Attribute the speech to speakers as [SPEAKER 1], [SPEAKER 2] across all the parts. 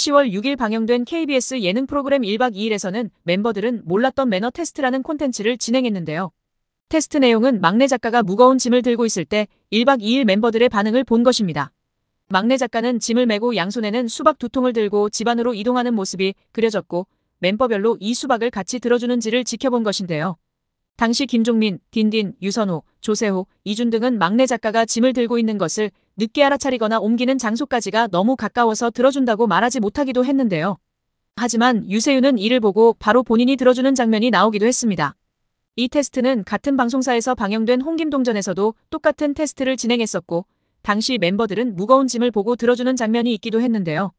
[SPEAKER 1] 10월 6일 방영된 KBS 예능 프로그램 1박 2일에서는 멤버들은 몰랐던 매너 테스트라는 콘텐츠를 진행했는데요. 테스트 내용은 막내 작가가 무거운 짐을 들고 있을 때 1박 2일 멤버들의 반응을 본 것입니다. 막내 작가는 짐을 메고 양손에는 수박 두 통을 들고 집안으로 이동하는 모습이 그려졌고 멤버별로 이 수박을 같이 들어주는지를 지켜본 것인데요. 당시 김종민, 딘딘, 유선호, 조세호, 이준 등은 막내 작가가 짐을 들고 있는 것을 늦게 알아차리거나 옮기는 장소까지가 너무 가까워서 들어준다고 말하지 못하기도 했는데요. 하지만 유세윤은 이를 보고 바로 본인이 들어주는 장면이 나오기도 했습니다. 이 테스트는 같은 방송사에서 방영된 홍김동전에서도 똑같은 테스트를 진행했었고 당시 멤버들은 무거운 짐을 보고 들어주는 장면이 있기도 했는데요.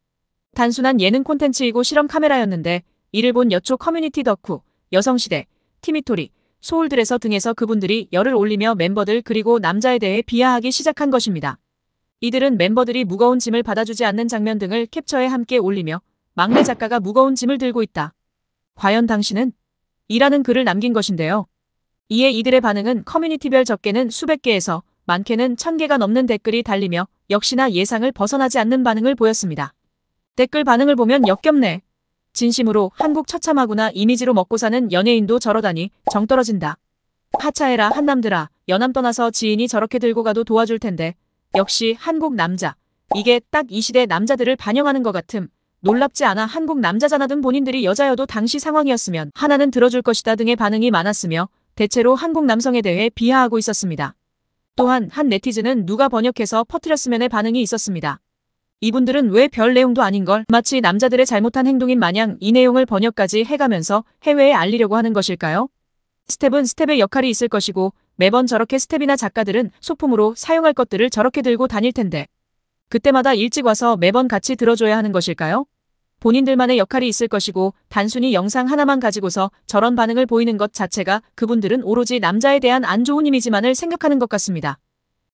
[SPEAKER 1] 단순한 예능 콘텐츠이고 실험 카메라였는데 이를 본 여초 커뮤니티 덕후, 여성시대, 티미토리, 소울드레서 등에서 그분들이 열을 올리며 멤버들 그리고 남자에 대해 비하하기 시작한 것입니다. 이들은 멤버들이 무거운 짐을 받아주지 않는 장면 등을 캡처에 함께 올리며 막내 작가가 무거운 짐을 들고 있다. 과연 당신은? 이라는 글을 남긴 것인데요. 이에 이들의 반응은 커뮤니티별 적게는 수백 개에서 많게는 천 개가 넘는 댓글이 달리며 역시나 예상을 벗어나지 않는 반응을 보였습니다. 댓글 반응을 보면 역겹네. 진심으로 한국 처참하구나 이미지로 먹고 사는 연예인도 저러다니 정 떨어진다. 하차해라 한남들아 연함 떠나서 지인이 저렇게 들고 가도 도와줄 텐데 역시 한국 남자. 이게 딱 이 시대 남자들을 반영하는 것 같음. 놀랍지 않아 한국 남자잖아등 본인들이 여자여도 당시 상황이었으면 하나는 들어줄 것이다 등의 반응이 많았으며 대체로 한국 남성에 대해 비하하고 있었습니다. 또한 한 네티즌은 누가 번역해서 퍼뜨렸으면의 반응이 있었습니다. 이분들은 왜 별 내용도 아닌걸 마치 남자들의 잘못한 행동인 마냥 이 내용을 번역까지 해가면서 해외에 알리려고 하는 것일까요? 스텝은 스텝의 역할이 있을 것이고 매번 저렇게 스텝이나 작가들은 소품으로 사용할 것들을 저렇게 들고 다닐 텐데 그때마다 일찍 와서 매번 같이 들어줘야 하는 것일까요? 본인들만의 역할이 있을 것이고 단순히 영상 하나만 가지고서 저런 반응을 보이는 것 자체가 그분들은 오로지 남자에 대한 안 좋은 이미지만을 생각하는 것 같습니다.